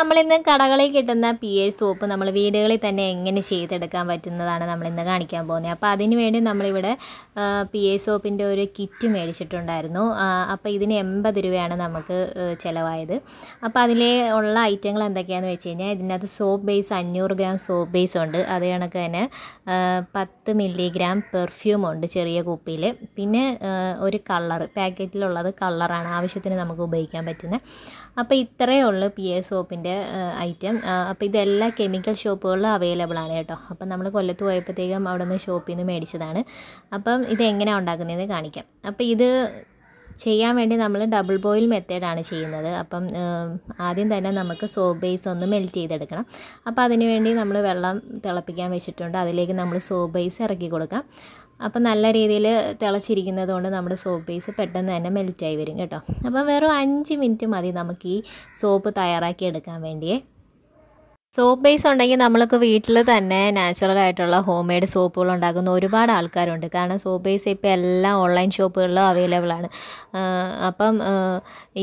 നമ്മൾ ഇന്ന് കടകളിൽ കിട്ടുന്ന പി എ സോപ്പ് നമ്മൾ വീടുകളിൽ തന്നെ എങ്ങനെ ചെയ്തെടുക്കാൻ പറ്റുന്നതാണ് നമ്മൾ ഇന്ന് കാണിക്കാൻ പോകുന്നത് അപ്പോൾ അതിനുവേണ്ടി നമ്മളിവിടെ എ സോപ്പിൻ്റെ ഒരു കിറ്റ് മേടിച്ചിട്ടുണ്ടായിരുന്നു അപ്പോൾ ഇതിന് എൺപത് രൂപയാണ് നമുക്ക് ചിലവായത് അപ്പോൾ അതിലെ ഉള്ള ഐറ്റങ്ങൾ എന്തൊക്കെയാണെന്ന് വെച്ച് കഴിഞ്ഞാൽ ഇതിനകത്ത് സോപ്പ് ബേസ് അഞ്ഞൂറ് ഗ്രാം സോപ്പ് ബേസ് ഉണ്ട് അത് കണക്ക് തന്നെ പത്ത് മില്ലിഗ്രാം പെർഫ്യൂം ഉണ്ട് ചെറിയ കുപ്പിയിൽ പിന്നെ ഒരു കളർ പാക്കറ്റിലുള്ളത് കളറാണ് ആവശ്യത്തിന് നമുക്ക് ഉപയോഗിക്കാൻ പറ്റുന്നത് അപ്പോൾ ഇത്രയേ ഉള്ളൂ പി എ സോപ്പിൻ്റെ അതിൻ്റെ ഐറ്റം അപ്പോൾ ഇതെല്ലാ കെമിക്കൽ ഷോപ്പുകളിലും അവൈലബിൾ ആണ് കേട്ടോ അപ്പം നമ്മൾ കൊല്ലത്ത് പോയപ്പോഴത്തേക്കും അവിടെ നിന്ന് ഷോപ്പിൽ നിന്ന് മേടിച്ചതാണ് അപ്പം ഇതെങ്ങനെയാണ് ഉണ്ടാക്കുന്നതെന്ന് കാണിക്കാം അപ്പോൾ ഇത് ചെയ്യാൻ വേണ്ടി നമ്മൾ ഡബിൾ ബോയിൽ മെത്തേഡാണ് ചെയ്യുന്നത് അപ്പം ആദ്യം തന്നെ നമുക്ക് സോപ്പ് ബേസ് ഒന്ന് മെൽറ്റ് ചെയ്തെടുക്കണം അപ്പം അതിന് വേണ്ടി നമ്മൾ വെള്ളം തിളപ്പിക്കാൻ വെച്ചിട്ടുണ്ട് അതിലേക്ക് നമ്മൾ സോപ്പ് ബേസ് ഇറക്കി കൊടുക്കാം അപ്പം നല്ല രീതിയിൽ തിളച്ചിരിക്കുന്നത് കൊണ്ട് നമ്മുടെ സോപ്പ് ബേസ് പെട്ടെന്ന് തന്നെ മെൽറ്റായി വരും കേട്ടോ അപ്പം വെറും അഞ്ച് മിനിറ്റ് മതി നമുക്ക് ഈ സോപ്പ് തയ്യാറാക്കി എടുക്കാൻ വേണ്ടിയേ സോപ്പ് ബേസ് ഉണ്ടെങ്കിൽ നമ്മൾക്ക് വീട്ടിൽ തന്നെ നാച്ചുറൽ ആയിട്ടുള്ള ഹോം മെയ്ഡ് സോപ്പുകൾ ഉണ്ടാക്കുന്ന ഒരുപാട് ആൾക്കാരുണ്ട് കാരണം സോപ്പ് ബേസ് ഇപ്പോൾ എല്ലാ ഓൺലൈൻ ഷോപ്പുകളിലും അവൈലബിൾ ആണ് അപ്പം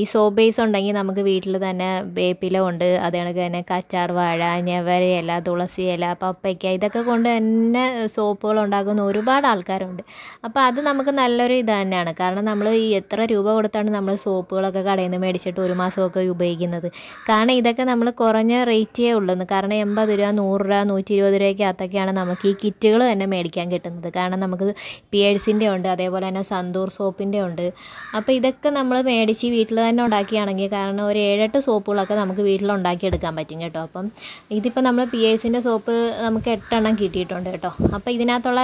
ഈ സോപ്പ് ബേസ് ഉണ്ടെങ്കിൽ നമുക്ക് വീട്ടിൽ തന്നെ വേപ്പില ഉണ്ട് അത് കണക്ക് തന്നെ കച്ചാർ വാഴ ഞവരയില തുളസി ഇല പപ്പയ്ക്ക ഇതൊക്കെ കൊണ്ട് തന്നെ സോപ്പുകൾ ഉണ്ടാക്കുന്ന ഒരുപാട് ആൾക്കാരുണ്ട് അപ്പോൾ അത് നമുക്ക് നല്ലൊരു ഇത് തന്നെയാണ് കാരണം നമ്മൾ ഈ എത്ര രൂപ കൊടുത്താണ് നമ്മൾ സോപ്പുകളൊക്കെ കടയിൽ നിന്ന് മേടിച്ചിട്ട് ഒരു മാസമൊക്കെ ഉപയോഗിക്കുന്നത് കാരണം ഇതൊക്കെ നമ്മൾ കുറഞ്ഞ റേറ്റേ ഉള്ളൂ തോന്നുന്നു കാരണം എൺപത് രൂപ നൂറ് രൂപ നൂറ്റി ഇരുപത് രൂപയ്ക്ക് നമുക്ക് ഈ കിറ്റുകൾ തന്നെ മേടിക്കാൻ കിട്ടുന്നത് കാരണം നമുക്ക് പിയേഴ്സിൻ്റെ ഉണ്ട് അതേപോലെ തന്നെ സന്തൂർ സോപ്പിൻ്റെ ഉണ്ട് അപ്പോൾ ഇതൊക്കെ നമ്മൾ മേടിച്ച് വീട്ടിൽ തന്നെ ഉണ്ടാക്കിയാണെങ്കിൽ കാരണം ഒരു ഏഴെട്ട് സോപ്പുകളൊക്കെ നമുക്ക് വീട്ടിലുണ്ടാക്കിയെടുക്കാൻ പറ്റും കേട്ടോ അപ്പം ഇതിപ്പോൾ നമ്മൾ പിയേഴ്സിൻ്റെ സോപ്പ് നമുക്ക് എട്ടെണ്ണം കിട്ടിയിട്ടുണ്ട് കേട്ടോ അപ്പോൾ ഇതിനകത്തുള്ള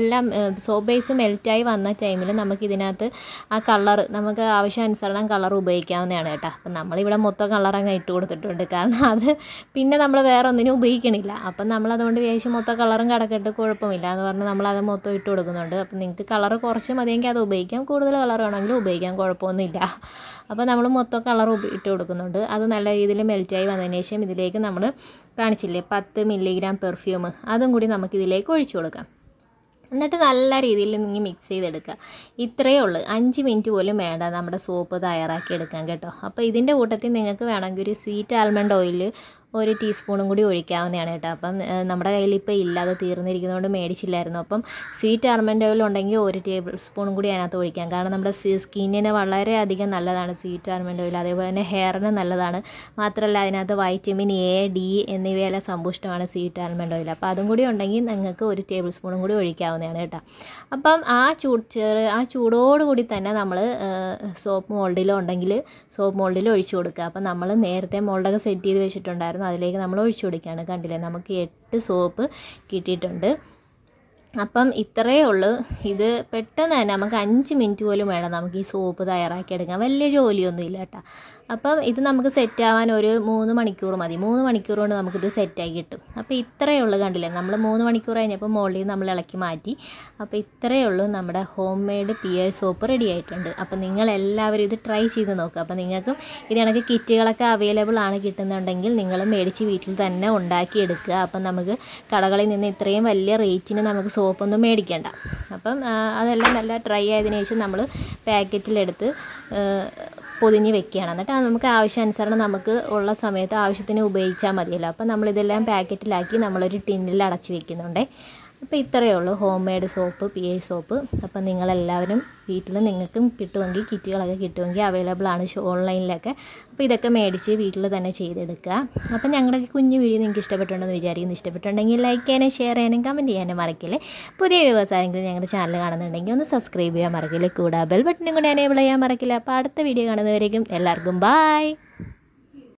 എല്ലാം സോപ്പ് ബേസ് മെൽറ്റായി വന്ന ടൈമിൽ നമുക്ക് ഇതിനകത്ത് ആ കളർ നമുക്ക് ആവശ്യാനുസരണം കളർ ഉപയോഗിക്കാവുന്നതാണ് കേട്ടോ അപ്പം നമ്മളിവിടെ മൊത്തം കളർ അങ്ങ് ഇട്ട് കൊടുത്തിട്ടുണ്ട് കാരണം അത് പിന്നെ നമ്മൾ വേറെ ഒന്നിനും ഉപയോഗിക്കണില്ല അപ്പം നമ്മൾ അതുകൊണ്ട് വേശി മൊത്തം കളറും കിടക്കിട്ട് കുഴപ്പമില്ല എന്ന് പറഞ്ഞ് നമ്മളത് മൊത്തം ഇട്ട് കൊടുക്കുന്നുണ്ട് അപ്പം നിങ്ങൾക്ക് കളർ കുറച്ച് മതിയെങ്കിൽ അത് ഉപയോഗിക്കാം കൂടുതൽ കളർ വേണമെങ്കിൽ ഉപയോഗിക്കാം കുഴപ്പമൊന്നുമില്ല അപ്പോൾ നമ്മൾ മൊത്തം കളർ ഇട്ട് കൊടുക്കുന്നുണ്ട് അത് നല്ല രീതിയിൽ മെൽറ്റായി വന്നതിന് ശേഷം ഇതിലേക്ക് നമ്മൾ കാണിച്ചില്ലേ പത്ത് മില്ലിഗ്രാം പെർഫ്യൂം അതും കൂടി നമുക്കിതിലേക്ക് ഒഴിച്ചു കൊടുക്കാം എന്നിട്ട് നല്ല രീതിയിൽ നിങ്ങൾ മിക്സ് ചെയ്തെടുക്കുക ഇത്രയേ ഉള്ളൂ അഞ്ച് മിനിറ്റ് പോലും വേണ്ട നമ്മുടെ സോപ്പ് തയ്യാറാക്കി എടുക്കാൻ കേട്ടോ അപ്പോൾ ഇതിൻ്റെ കൂട്ടത്തിൽ നിങ്ങൾക്ക് വേണമെങ്കിൽ ഒരു സ്വീറ്റ് ആൽമണ്ട് ഓയിൽ ഒരു ടീസ്പൂണും കൂടി ഒഴിക്കാവുന്നതാണ് കേട്ടോ അപ്പം നമ്മുടെ കയ്യിൽ ഇപ്പോൾ ഇല്ലാതെ തീർന്നിരിക്കുന്നതുകൊണ്ട് മേടിച്ചില്ലായിരുന്നു അപ്പം സ്വീറ്റ് ആർമൻഡ് ഓയിൽ ഉണ്ടെങ്കിൽ ഒരു ടേബിൾ സ്പൂണും കൂടി അതിനകത്ത് ഒഴിക്കാം കാരണം നമ്മുടെ സ്കിന്നിന് വളരെയധികം നല്ലതാണ് സ്വീറ്റ് ആർമൻഡ് ഓയിൽ അതേപോലെ തന്നെ ഹെയറിന് നല്ലതാണ് മാത്രമല്ല അതിനകത്ത് വൈറ്റമിൻ എ ഡി എന്നിവയെല്ലാം സമ്പുഷ്ടമാണ് സ്വീറ്റ് ആൽമണ്ട് ഓയിൽ അപ്പോൾ അതും കൂടി ഉണ്ടെങ്കിൽ നിങ്ങൾക്ക് ഒരു ടേബിൾ സ്പൂണും കൂടി ഒഴിക്കാവുന്നതാണ് കേട്ടോ അപ്പം ആ ചൂട് ചേറ് ആ ചൂടോടുകൂടി തന്നെ നമ്മൾ സോപ്പ് മോൾഡിലോ ഉണ്ടെങ്കിൽ സോപ്പ് മോൾഡിൽ ഒഴിച്ചു കൊടുക്കുക അപ്പം നമ്മൾ നേരത്തെ മോൾഡൊക്കെ സെറ്റ് ചെയ്ത് വെച്ചിട്ടുണ്ടായിരുന്നു അതിലേക്ക് നമ്മൾ ഒഴിച്ചു കൊടുക്കുകയാണ് കണ്ടില്ലേ നമുക്ക് എട്ട് സോപ്പ് കിട്ടിയിട്ടുണ്ട് അപ്പം ഇത്രയേ ഉള്ളൂ ഇത് പെട്ടെന്ന് തന്നെ നമുക്ക് അഞ്ച് മിനിറ്റ് പോലും വേണം നമുക്ക് ഈ സോപ്പ് തയ്യാറാക്കി എടുക്കാൻ വലിയ ജോലിയൊന്നും ഇല്ല കേട്ടോ അപ്പം ഇത് നമുക്ക് സെറ്റാവാൻ ഒരു മൂന്ന് മണിക്കൂർ മതി മൂന്ന് മണിക്കൂർ കൊണ്ട് നമുക്കിത് സെറ്റാക്കി കിട്ടും അപ്പോൾ ഇത്രയേ ഉള്ളൂ കണ്ടില്ലേ നമ്മൾ മൂന്ന് മണിക്കൂർ കഴിഞ്ഞപ്പോൾ മുകളിൽ നമ്മൾ ഇളക്കി മാറ്റി അപ്പോൾ ഇത്രയേ ഉള്ളൂ നമ്മുടെ home made pear soap ready ആയിട്ടുണ്ട് അപ്പോൾ നിങ്ങൾ എല്ലാവരും ഇത് ട്രൈ ചെയ്ത് നോക്കുക അപ്പോൾ നിങ്ങൾക്കും ഇത് കണക്ക് കിറ്റുകളൊക്കെ അവൈലബിൾ ആണ് കിട്ടുന്നുണ്ടെങ്കിൽ നിങ്ങൾ മേടിച്ച് വീട്ടിൽ തന്നെ ഉണ്ടാക്കിയെടുക്കുക അപ്പം നമുക്ക് കടകളിൽ നിന്ന് ഇത്രയും വലിയ റേറ്റിന് നമുക്ക് സോപ്പൊന്നും മേടിക്കേണ്ട അപ്പം അതെല്ലാം നല്ല ഡ്രൈ ആയതിനു ശേഷം നമ്മൾ പാക്കറ്റിലെടുത്ത് പൊതിഞ്ഞ് വെക്കുകയാണ് എന്നിട്ട് നമുക്ക് ആവശ്യാനുസരണം നമുക്ക് ഉള്ള സമയത്ത് ആവശ്യത്തിന് ഉപയോഗിച്ചാൽ മതിയല്ലോ അപ്പം നമ്മളിതെല്ലാം പാക്കറ്റിലാക്കി നമ്മളൊരു ടിന്നിൽ അടച്ച് വെക്കുന്നുണ്ടേ അപ്പോൾ ഇത്രയേ ഉള്ളൂ home made soap P I soap അപ്പം നിങ്ങളെല്ലാവരും വീട്ടിൽ നിങ്ങൾക്കും കിട്ടുമെങ്കിൽ കിറ്റുകളൊക്കെ കിട്ടുമെങ്കിൽ അവൈലബിൾ ആണ് ഓൺലൈനിലൊക്കെ അപ്പോൾ ഇതൊക്കെ മേടിച്ച് വീട്ടിൽ തന്നെ ചെയ്തെടുക്കുക അപ്പം ഞങ്ങളുടെ കുഞ്ഞു വീഡിയോ നിങ്ങൾക്ക് ഇഷ്ടപ്പെട്ടുണ്ടെന്ന് വിചാരിക്കുന്നു ഇഷ്ടപ്പെട്ടുണ്ടെങ്കിൽ ലൈക്ക് ചെയ്യാനും ഷെയർ ചെയ്യാനും കമൻറ്റ് ചെയ്യാനും മറക്കില്ലേ പുതിയ വ്യവസായങ്ങൾ ഞങ്ങളുടെ ചാനൽ കാണുന്നുണ്ടെങ്കിൽ ഒന്ന് സബ്സ്ക്രൈബ് ചെയ്യാൻ മറക്കില്ല കൂടാ ബെൽ ബട്ടനും കൂടി എനേബിൾ ചെയ്യാൻ മറക്കില്ല അപ്പോൾ അടുത്ത വീഡിയോ കാണുന്നവരേക്കും എല്ലാവർക്കും ബായ്